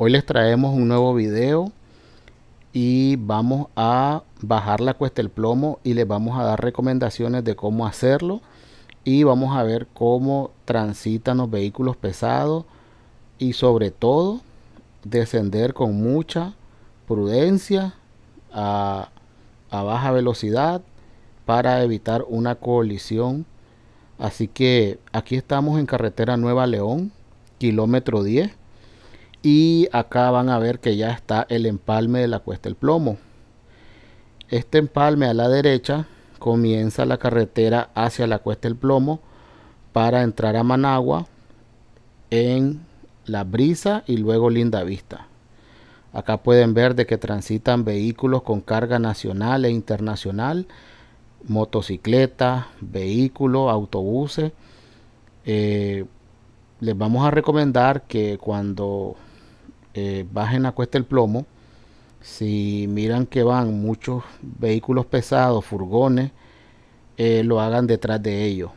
Hoy les traemos un nuevo video y vamos a bajar la cuesta del plomo y les vamos a dar recomendaciones de cómo hacerlo y vamos a ver cómo transitan los vehículos pesados y sobre todo descender con mucha prudencia a, a baja velocidad para evitar una colisión así que aquí estamos en carretera Nueva León kilómetro 10 y acá van a ver que ya está el empalme de la cuesta del plomo este empalme a la derecha comienza la carretera hacia la cuesta del plomo para entrar a Managua en la brisa y luego linda vista acá pueden ver de que transitan vehículos con carga nacional e internacional motocicletas vehículos autobuses eh, les vamos a recomendar que cuando eh, bajen a cuesta el plomo. Si miran que van muchos vehículos pesados, furgones, eh, lo hagan detrás de ellos,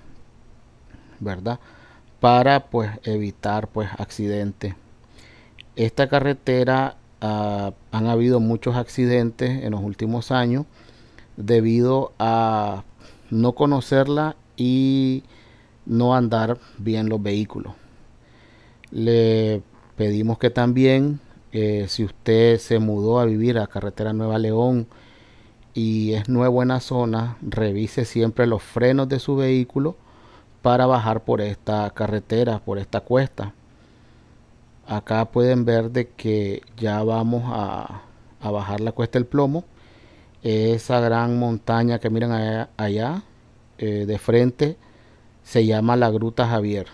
¿verdad? Para pues evitar pues accidentes. Esta carretera ah, han habido muchos accidentes en los últimos años debido a no conocerla y no andar bien los vehículos. Le pedimos que también, eh, si usted se mudó a vivir a Carretera Nueva León y es nuevo en la zona, revise siempre los frenos de su vehículo para bajar por esta carretera, por esta cuesta. Acá pueden ver de que ya vamos a, bajar la cuesta del plomo. Esa gran montaña que miran allá, eh, de frente se llama la Gruta Javier.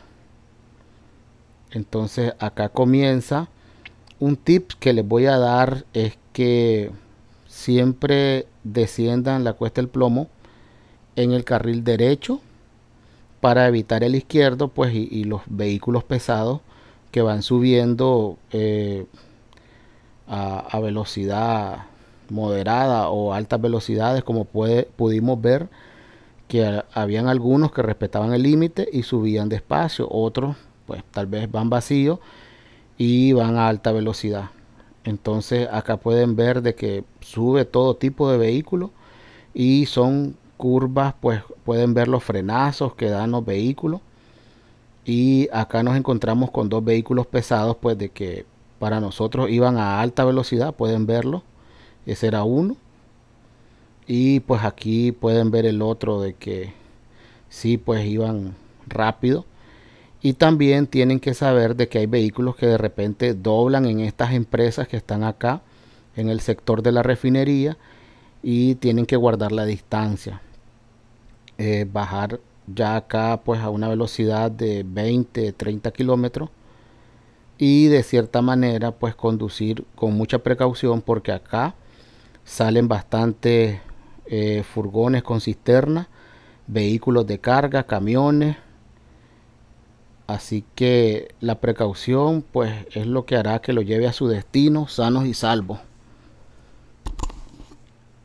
Entonces acá comienza. Un tip que les voy a dar es que siempre desciendan la cuesta del plomo en el carril derecho para evitar el izquierdo pues y, los vehículos pesados que van subiendo eh, a, velocidad moderada o altas velocidades como puede, pudimos ver que habían algunos que respetaban el límite y subían despacio otros pues tal vez van vacíos y van a alta velocidad. Entonces acá pueden ver de que sube todo tipo de vehículo y son curvas, pues pueden ver los frenazos que dan los vehículos. Y acá nos encontramos con dos vehículos pesados, pues de que para nosotros iban a alta velocidad, pueden verlo. Ese era uno. Y pues aquí pueden ver el otro de que sí, pues iban rápido y también tienen que saber de que hay vehículos que de repente doblan en estas empresas que están acá en el sector de la refinería y tienen que guardar la distancia. Eh, bajar ya acá pues a una velocidad de 20, 30 kilómetros y de cierta manera pues conducir con mucha precaución porque acá salen bastantes eh, furgones con cisternas, vehículos de carga, camiones Así que la precaución pues es lo que hará que lo lleve a su destino sanos y salvos.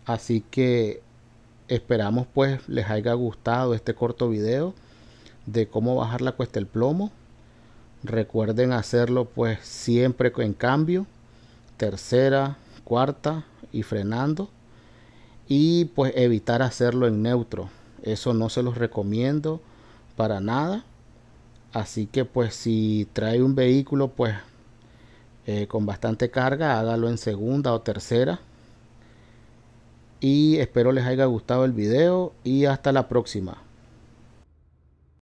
Así que esperamos pues les haya gustado este corto video de cómo bajar la cuesta del plomo. Recuerden hacerlo pues siempre en cambio, tercera, cuarta y frenando. Y pues evitar hacerlo en neutro. Eso no se los recomiendo para nada así que pues si trae un vehículo pues eh, con bastante carga hágalo en segunda o tercera y espero les haya gustado el video y hasta la próxima